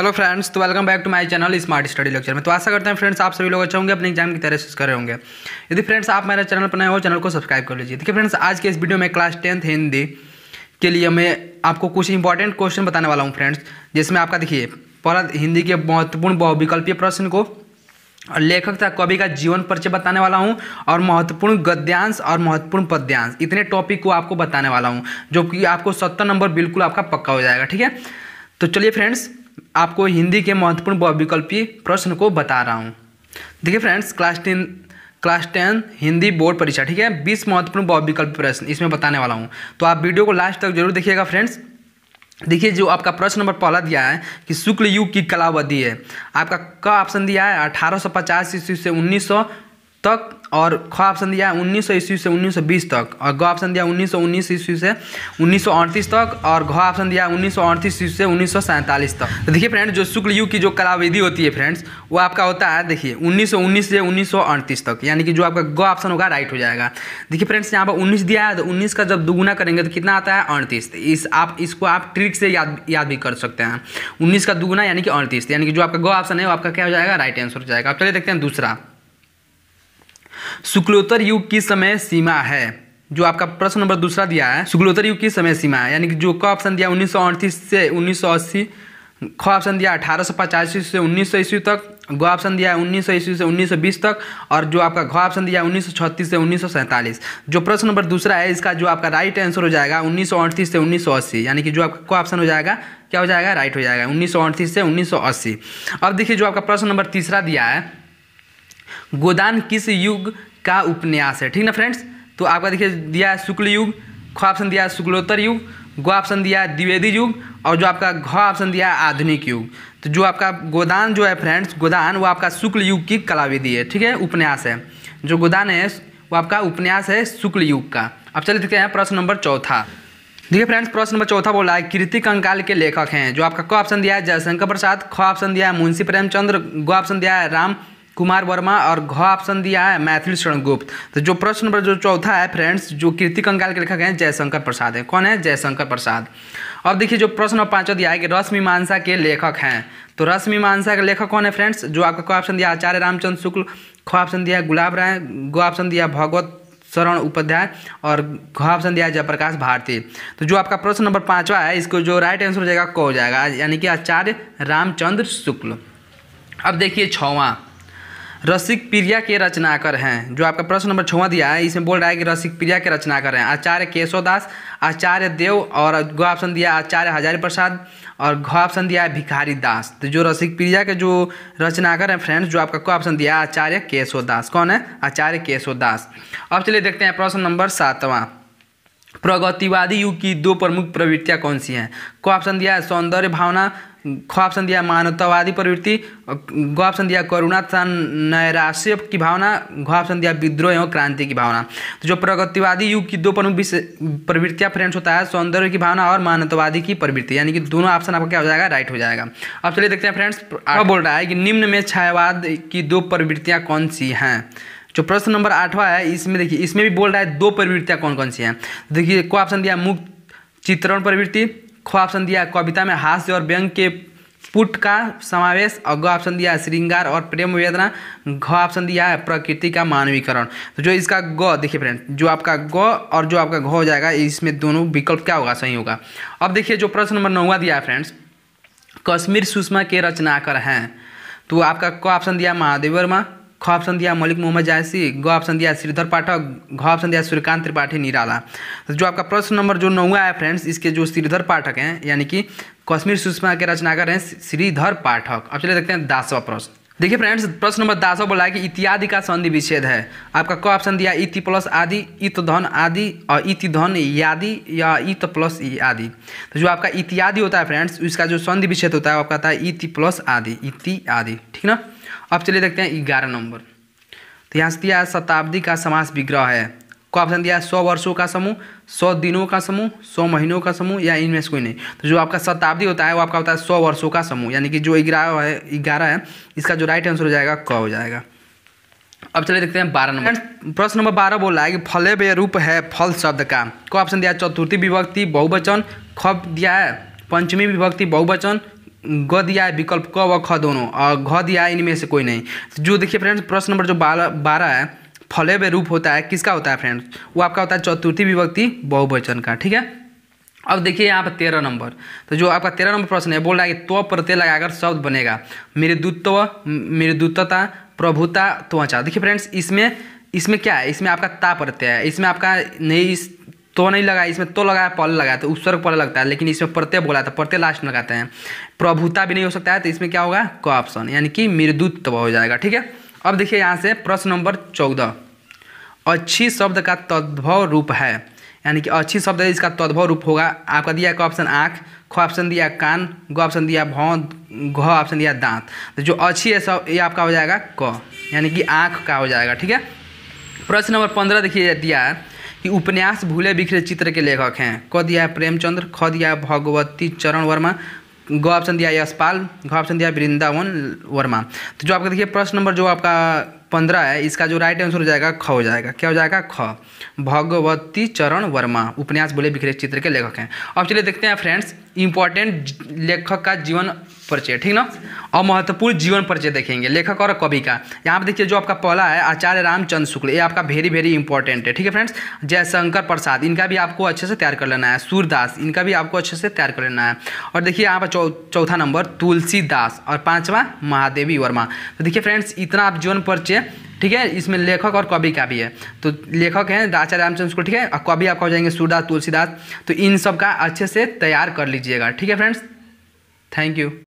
hello friends तो welcome back to my channel smart study lecture में तो आशा करते हैं फ्रेंड्स आप सभी लोग अच्छे होंगे अपने एग्जाम की तरह से कर रहे होंगे यदि फ्रेंड्स आप मेरा चैनल पर नए हो चैनल को सब्सक्राइब कर लीजिए देखिए फ्रेंड्स आज के इस वीडियो में क्लास टेंथ हिंदी के लिए मैं आपको कुछ इंपॉर्टेंट क्वेश्चन बताने वाला हूँ फ्रेंड्स जिसमें आपका देखिए पहला हिंदी के महत्वपूर्ण बहुविकल्पीय प्रश्न को और लेखक तथा कवि का जीवन परिचय बताने वाला हूँ और महत्वपूर्ण गद्यांश और महत्वपूर्ण पद्यांश इतने टॉपिक को आपको बताने वाला हूँ जो कि आपको सत्तर नंबर बिल्कुल आपका पक्का हो जाएगा ठीक है तो चलिए फ्रेंड्स आपको हिंदी के महत्वपूर्ण बहुविकल्पीय प्रश्न को बता रहा हूँ देखिए friends class ten class ten Hindi board परीक्षा ठीक है बीस महत्वपूर्ण बहुविकल्प प्रश्न इसमें बताने वाला हूँ तो आप वीडियो को लास्ट तक जरूर देखिएगा फ्रेंड्स देखिए जो आपका प्रश्न नंबर पहला दिया है कि शुक्ल युग की कलावधि है आपका क ऑप्शन दिया है अठारह सौ पचास ईस्वी से उन्नीस तक और ख ऑप्शन दिया है उन्नीस सौ ईस्वी से उन्नीस सौ बीस तक और ग ऑप्शन दिया उन्नीस सौ उन्नीस ईस्वी से उन्नीस सौ अड़तीस तक और घ ऑप्शन दिया उन्नीस सौ अड़तीस ईस्वी से उन्नीस सौ सैंतालीस तक तो देखिए फ्रेंड्स जो शुक्ल युग की जो कलाविधि होती है फ्रेंड्स वो आपका होता है देखिए उन्नीस सौ उन्नीस से उन्नीस सौ अड़तीस तक यानी कि जो आपका ग ऑप्शन होगा राइट हो जाएगा देखिए फ्रेंड्स यहाँ पर उन्नीस दिया है तो उन्नीस का जब दुगुना करेंगे तो कितना आता है अड़तीस तो इस आप इसको आप ट्रिक से याद याद भी कर सकते हैं उन्नीस का दुगुना यानी कि अड़तीस तो यानी कि जो आपका ग ऑप्शन है वो आपका क्या हो जाएगा राइट आंसर हो जाएगा अब चलिए देखते हैं दूसरा शुक्लोत्तर युग की समय सीमा है जो आपका प्रश्न नंबर दूसरा दिया है शुक्लोत्तर युग की समय सीमा है यानी कि जो क ऑप्शन दिया उन्नीस से उन्नीस ख ऑप्शन दिया अठारह से उन्नीस ईस्वी तक ग ऑप्शन दिया है उन्नीस ईस्वी से 1920 तक और जो आपका घ ऑप्शन दिया है उन्नीस से उन्नीस जो प्रश्न नंबर दूसरा है इसका जो आपका राइट आंसर हो जाएगा उन्नीस से उन्नीस यानी कि जो आपका क ऑप्शन हो जाएगा क्या हो जाएगा राइट हो जाएगा उन्नीस से उन्नीस अब देखिए जो आपका प्रश्न नंबर तीसरा दिया है गोदान किस युग का उपन्यास है ठीक ना फ्रेंड्स तो आपका देखिए दिया है शुक्ल युग ख ऑप्शन दिया है शुक्लोत्तर युग गो ऑप्शन दिया है द्विवेदी युग और जो आपका घ ऑप्शन दिया है आधुनिक युग तो जो आपका गोदान जो है फ्रेंड्स गोदान वो आपका शुक्ल युग की कलाविधि है ठीक है उपन्यास है जो गोदान है वो आपका उपन्यास है शुक्ल युग का अब चलिए देखते हैं प्रश्न नंबर चौथा देखिए फ्रेंड्स प्रश्न नंबर चौथा बोला है कृति कंकाल के लेखक हैं जो आपका क ऑप्शन दिया है जयशंकर प्रसाद ख ऑप्शन दिया है मुंशी प्रेमचंद्र ग ऑप्शन दिया है राम कुमार वर्मा और घ ऑप्शन दिया है मैथिली शरण गुप्त तो जो प्रश्न नंबर जो चौथा है फ्रेंड्स जो कीर्ति कंगाल के लिखा गया है जयशंकर प्रसाद है कौन है जयशंकर प्रसाद अब देखिए जो प्रश्न नंबर पाँचों दिया है कि रसमीमांसा के लेखक हैं तो रसमीमांसा के लेखक कौन है फ्रेंड्स जो आपका क ऑप्शन दिया आचार्य रामचंद्र शुक्ल ख ऑप्शन दिया गुलाब राय गो ऑप्शन दिया भगवत शरण उपाध्याय और घ ऑप्शन दिया है जयप्रकाश भारती तो जो आपका प्रश्न नंबर पाँचवा है इसको जो राइट आंसर हो जाएगा क हो जाएगा यानी कि आचार्य रामचंद्र शुक्ल अब देखिए छवा रसिक प्रिया के रचनाकर हैं जो आपका प्रश्न नंबर छवा दिया है इसमें बोल रहा है कि रसिक प्रिया के रचनाकर हैं आचार्य केशवदास आचार्य देव और गो ऑप्शन दिया आचार्य हजारी प्रसाद और घ ऑप्शन दिया है भिखारी दास तो जो रसिक प्रिया के जो रचनाकर हैं फ्रेंड्स जो आपका को ऑप्शन दिया आचार्य आचार्य केशवदास कौन है आचार्य केशवदास अब चलिए देखते हैं प्रश्न नंबर सातवां प्रगतिवादी युग की दो प्रमुख प्रवृत्तियाँ कौन सी हैं को ऑप्शन दिया है सौंदर्य भावना ऑप्शन दिया मानवतावादी प्रवृत्ति ख्वाब दिया करुणा तथा नैराश्य की भावना ख्वाब दिया विद्रोह एवं क्रांति की भावना तो जो प्रगतिवादी युग की दो प्रमुख प्रवृत्तियाँ फ्रेंड्स होता है सौंदर्य की भावना और मानवतावादी की प्रवृत्ति यानी कि दोनों ऑप्शन आपका क्या हो जाएगा राइट हो जाएगा अब चलिए देखते हैं फ्रेंड्स अब बोल रहा है कि निम्न में छायावाद की दो प्रवृत्तियाँ कौन सी हैं जो प्रश्न नंबर आठवा है इसमें देखिए इसमें भी बोल रहा है दो प्रवृत्तियाँ कौन कौन सी हैं तो देखिए को ऑप्शन दिया मुक्त चित्रण प्रवृत्ति ऑप्शन दिया कविता में हास्य और व्यंग के पुट का समावेश और ग ऑप्शन दिया है श्रृंगार और प्रेम वेदना घ ऑप्शन दिया है प्रकृति का मानवीकरण तो जो इसका ग देखिए फ्रेंड जो आपका ग और जो आपका घ हो जाएगा इसमें दोनों विकल्प क्या होगा सही होगा अब देखिए जो प्रश्न नंबर नौवा दिया है फ्रेंड्स कश्मीर सुषमा के रचनाकार हैं तो आपका क ऑप्शन दिया महादेव वर्मा ख ऑप्शन दिया मलिक मोहम्मद जायसी ग ऑप्शन दिया श्रीधर पाठक घ ऑप्शन दिया सूर्यकांत त्रिपाठी निराला तो जो आपका प्रश्न नंबर जो नौवा है फ्रेंड्स इसके जो श्रीधर पाठक हैं यानी कि कश्मीर सुषमा के रचनाकार हैं श्रीधर पाठक अब चलिए देखते हैं दसवा प्रश्न देखिए फ्रेंड्स प्रश्न नंबर दस बोला है कि इत्यादि का संधि विच्छेद है आपका क ऑप्शन दिया इति प्लस आदि इत धन आदि और इति धन यादि या इत प्लस आदि तो जो आपका इत्यादि होता है फ्रेंड्स उसका जो संधि विच्छेद होता है वो आपका है इति प्लस आदि इति आदि ठीक ना अब चलिए देखते हैं ग्यारह नंबर तो यहाँ से दिया शताब्दी का समास विग्रह है को ऑप्शन दिया है सौ वर्षों का समूह सौ दिनों का समूह सौ महीनों का समूह या इनमें से कोई नहीं तो जो आपका शताब्दी होता है वो आपका होता है सौ वर्षों का समूह यानी कि जो ग्यारह है ग्यारह है इसका जो राइट आंसर हो जाएगा क हो जाएगा अब चले देखते हैं बारह नंबर प्रश्न नंबर बारह बोला है कि फले रूप है फल शब्द का को ऑप्शन दिया चतुर्थी विभक्ति बहुवचन ख दिया है पंचमी विभक्ति बहुवचन ग दिया है विकल्प क व ख दोनों और घ दिया है इनमें से कोई नहीं तो जो देखिए फ्रेंड्स प्रश्न नंबर जो बारह बारह है फले में रूप होता है किसका होता है फ्रेंड्स वो आपका होता है चतुर्थी विभक्ति बहुवचन का ठीक है अब देखिए यहाँ पर तेरह नंबर तो जो आपका तेरह नंबर प्रश्न है बोल रहा है कि त्व प्रत्यय लगाकर शब्द बनेगा मृदुत्व मृदुत्वता प्रभुता त्वचा देखिए फ्रेंड्स इसमें इसमें क्या है इसमें आपका ता प्रत्यय है इसमें आपका नहीं इस तो नहीं लगा इसमें तो लगाया पल लगाया तो स्वर्ग पल लगता है लेकिन इसमें प्रत्यय बोला था तो प्रत्यय लास्ट लगाते हैं प्रभुता भी नहीं हो सकता है तो इसमें क्या होगा क ऑप्शन यानी कि मृदुत्व हो जाएगा ठीक है अब देखिए यहाँ से प्रश्न नंबर चौदह अच्छी शब्द का तद्भव रूप है यानी कि अच्छी शब्द इसका तद्भव रूप होगा आपका दिया का ऑप्शन आँख ख ऑप्शन दिया कान ग ऑप्शन दिया भौ घ ऑप्शन दिया दांत तो जो अच्छी है सब ये आपका हो जाएगा क यानी कि आँख का हो जाएगा ठीक है प्रश्न नंबर पंद्रह देखिए दिया है कि उपन्यास भूले बिखरे चित्र के लेखक हैं क दिया है प्रेमचंद्र ख दिया भगवती चरण वर्मा गो ऑप्शन दिया यशपाल घ ऑप्शन दिया वृंदावन वर्मा तो जो आपका देखिए प्रश्न नंबर जो आपका पंद्रह है इसका जो राइट आंसर हो जाएगा ख हो जाएगा क्या हो जाएगा ख भगवती चरण वर्मा उपन्यास बोले बिखरे चित्र के लेखक हैं अब चलिए देखते हैं फ्रेंड्स इंपॉर्टेंट लेखक का जीवन परिचय ठीक ना और महत्वपूर्ण जीवन परिचय देखेंगे लेखक और कवि का यहाँ पर देखिए जो आपका पहला है आचार्य रामचंद्र शुक्ल ये आपका वेरी वेरी इंपॉर्टेंट है ठीक है फ्रेंड्स जयशंकर प्रसाद इनका भी आपको अच्छे से तैयार कर लेना है सूरदास इनका भी आपको अच्छे से तैयार कर लेना है और देखिए यहाँ पर चौथा नंबर तुलसीदास और पाँचवा महादेवी वर्मा तो देखिए फ्रेंड्स इतना आप जीवन परिचय ठीक है इसमें लेखक और कवि का भी है तो लेखक हैं आचार्य रामचंद्र शुक्ल ठीक है और कवि आपका हो जाएंगे सूरदास तुलसीदास तो इन सब का अच्छे से तैयार कर लीजिएगा ठीक है फ्रेंड्स थैंक यू